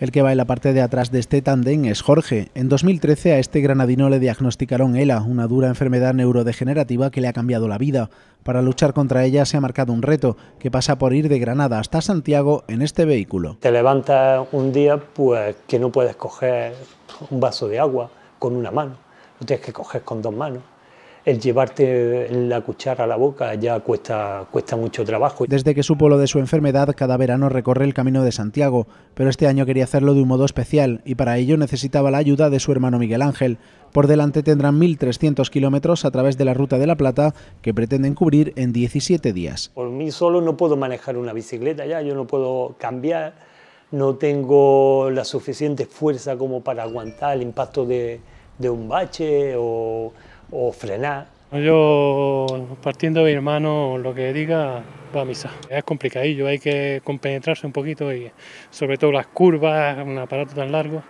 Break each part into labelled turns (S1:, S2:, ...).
S1: El que va en la parte de atrás de este tandem es Jorge. En 2013 a este granadino le diagnosticaron ELA, una dura enfermedad neurodegenerativa que le ha cambiado la vida. Para luchar contra ella se ha marcado un reto, que pasa por ir de Granada hasta Santiago en este vehículo.
S2: Te levantas un día pues que no puedes coger un vaso de agua con una mano, lo tienes que coger con dos manos el llevarte la cuchara a la boca ya cuesta, cuesta mucho trabajo.
S1: Desde que supo lo de su enfermedad, cada verano recorre el camino de Santiago, pero este año quería hacerlo de un modo especial y para ello necesitaba la ayuda de su hermano Miguel Ángel. Por delante tendrán 1.300 kilómetros a través de la Ruta de la Plata que pretenden cubrir en 17 días.
S2: Por mí solo no puedo manejar una bicicleta ya, yo no puedo cambiar, no tengo la suficiente fuerza como para aguantar el impacto de un bache o o frenar.
S3: Yo, partiendo de mi hermano, lo que diga va a misa. Es complicadillo, hay que compenetrarse un poquito y sobre todo las curvas, un aparato tan largo.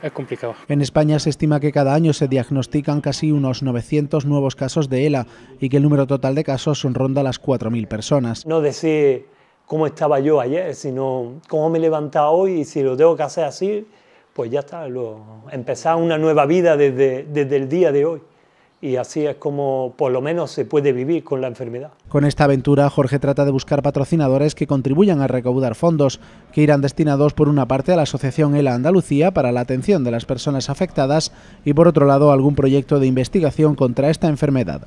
S3: Es complicado.
S1: En España se estima que cada año se diagnostican casi unos 900 nuevos casos de ELA y que el número total de casos son ronda las 4.000 personas.
S2: No decir cómo estaba yo ayer, sino cómo me he levantado hoy y si lo tengo que hacer así, pues ya está, lo, empezar una nueva vida desde, desde el día de hoy y así es como por lo menos se puede vivir con la enfermedad.
S1: Con esta aventura, Jorge trata de buscar patrocinadores que contribuyan a recaudar fondos, que irán destinados por una parte a la Asociación ELA Andalucía para la atención de las personas afectadas y por otro lado a algún proyecto de investigación contra esta enfermedad.